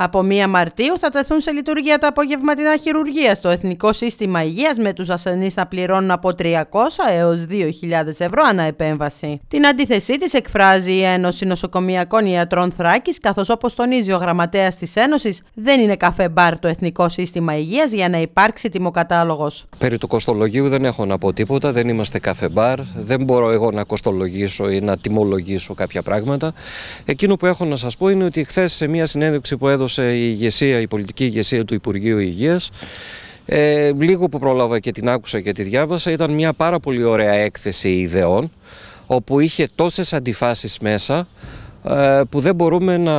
Από 1 Μαρτίου θα τεθούν σε λειτουργία τα απογευματινά χειρουργεία στο Εθνικό Σύστημα Υγείας με τους ασθενείς να πληρώνουν από 300 έω 2.000 ευρώ ανά επέμβαση. Την αντίθεσή της εκφράζει η Ένωση Νοσοκομιακών Ιατρών Θράκης, καθώς όπως τονίζει ο γραμματέας της Ένωσης, δεν είναι καφέ μπαρ το Εθνικό Σύστημα Υγείας για να υπάρξει τιμοκατάλογος. Περί του κοστολογίου δεν έχω να πω τίποτα, δεν είμαστε καφέ μπαρ, δεν μπορώ εγώ να κοστολογήσω ή να τιμολογήσω κάποια πράγματα. Εκείνο που έχω να σας πω είναι ότι χθες σε μία συνέντευξη που έδωσα έδωσε η η πολιτική ηγεσία του Υπουργείου Υγείας. Ε, λίγο που πρόλαβα και την άκουσα και τη διάβασα ήταν μια πάρα πολύ ωραία έκθεση ιδεών όπου είχε τόσες αντιφάσεις μέσα ε, που δεν μπορούμε να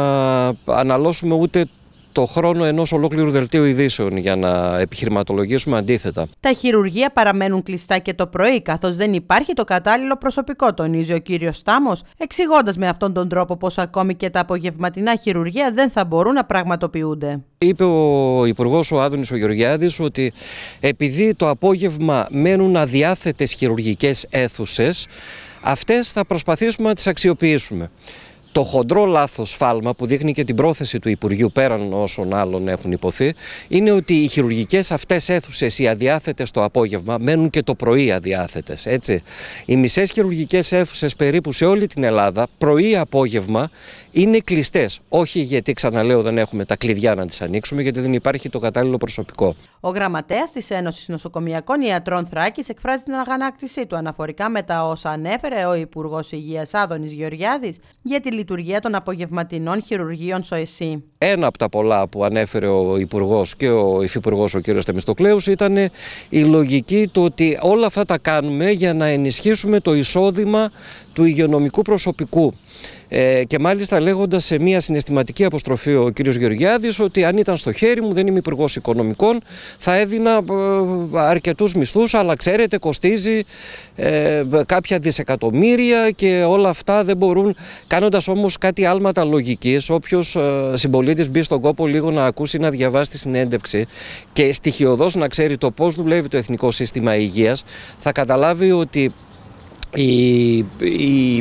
αναλώσουμε ούτε το χρόνο ενός ολόκληρου δελτίου ειδήσεων για να επιχειρηματολογήσουμε αντίθετα. Τα χειρουργεία παραμένουν κλειστά και το πρωί, καθώς δεν υπάρχει το κατάλληλο προσωπικό, τονίζει ο κύριος Στάμος, εξηγώντας με αυτόν τον τρόπο πως ακόμη και τα απογευματινά χειρουργεία δεν θα μπορούν να πραγματοποιούνται. Είπε ο Υπουργός ο Άδωνης ο Γεωργιάδης ότι επειδή το απόγευμα μένουν αδιάθετες χειρουργικές αίθουσες, αυτές θα προσπαθήσουμε να τις αξιοποιήσουμε το χοντρό λάθος φάλμα που δείχνει και την πρόθεση του Υπουργείου πέραν όσων άλλων έχουν υποθεί είναι ότι οι χειρουργικές αυτές αίθουσες, οι αδιάθετες το απόγευμα, μένουν και το πρωί αδιάθετες. Έτσι. Οι μισές χειρουργικές αίθουσες περίπου σε όλη την Ελλάδα, πρωί-απόγευμα, είναι κλειστές. Όχι γιατί, ξαναλέω, δεν έχουμε τα κλειδιά να τις ανοίξουμε, γιατί δεν υπάρχει το κατάλληλο προσωπικό. Ο γραμματέας της Ένωσης Νοσοκομιακών Ιατρών Θράκης εκφράζει την αγανάκτησή του αναφορικά με τα όσα ανέφερε ο Υπουργός Υγείας Άδωνης Γεωργιάδης για τη λειτουργία των απογευματινών χειρουργείων στο ΕΣΥ. Ένα από τα πολλά που ανέφερε ο Υπουργός και ο Υφυπουργός ο κ. Θεμιστοκλέους ήταν ε, η λογική του ότι όλα αυτά τα κάνουμε για να ενισχύσουμε το εισόδημα του υγειονομικού προσωπικού. Ε, και μάλιστα λέγοντας σε μια συναισθηματική αποστροφή ο κ. Γεωργιάδης ότι αν ήταν στο χέρι μου, δεν είμαι υπουργός οικονομικών, θα έδινα ε, αρκετούς μισθούς, αλλά ξέρετε, κοστίζει ε, κάποια δισεκατομμύρια και όλα αυτά δεν μπορούν. Κάνοντας όμως κάτι άλματα λογικής, όποιος ε, συμπολίτης μπει στον κόπο λίγο να ακούσει, να διαβάσει τη συνέντευξη και στοιχειοδός να ξέρει το πώς δουλεύει το Εθνικό Σύστημα Υγείας, θα καταλάβει ότι η, η,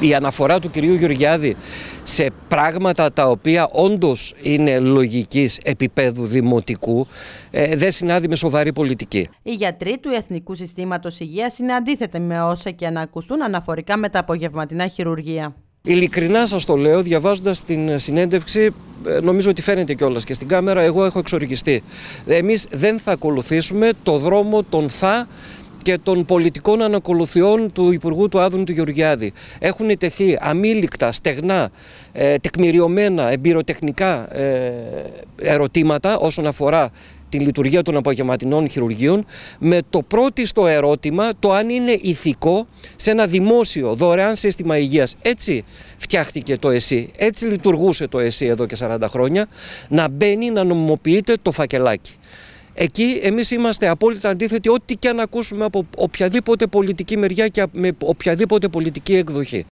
η αναφορά του κυρίου Γεωργιάδη σε πράγματα τα οποία όντως είναι λογικής επίπεδου δημοτικού ε, δεν συνάδει με σοβαρή πολιτική. Οι γιατροί του Εθνικού Συστήματος Υγείας είναι αντίθετοι με όσα και ανακουστούν αναφορικά με τα απογευματινά χειρουργία. Ειλικρινά σας το λέω, διαβάζοντας την συνέντευξη, ε, νομίζω ότι φαίνεται κιόλας και στην κάμερα, εγώ έχω εξοργιστεί. Εμείς δεν θα ακολουθήσουμε το δρόμο των θα και των πολιτικών ανακολουθιών του Υπουργού του Άδωνη του Γεωργιάδη. Έχουν τεθεί αμήλικτα, στεγνά, ε, τεκμηριωμένα, εμπειροτεχνικά ε, ερωτήματα όσον αφορά τη λειτουργία των απογευματινών χειρουργείων με το πρώτο στο ερώτημα το αν είναι ηθικό σε ένα δημόσιο δωρεάν σύστημα υγείας. Έτσι φτιάχτηκε το ΕΣΥ, έτσι λειτουργούσε το ΕΣΥ εδώ και 40 χρόνια, να μπαίνει να νομιμοποιείται το φακελάκι. Εκεί εμείς είμαστε απόλυτα αντίθετοι, ό,τι και αν ακούσουμε από οποιαδήποτε πολιτική μεριά και με οποιαδήποτε πολιτική εκδοχή.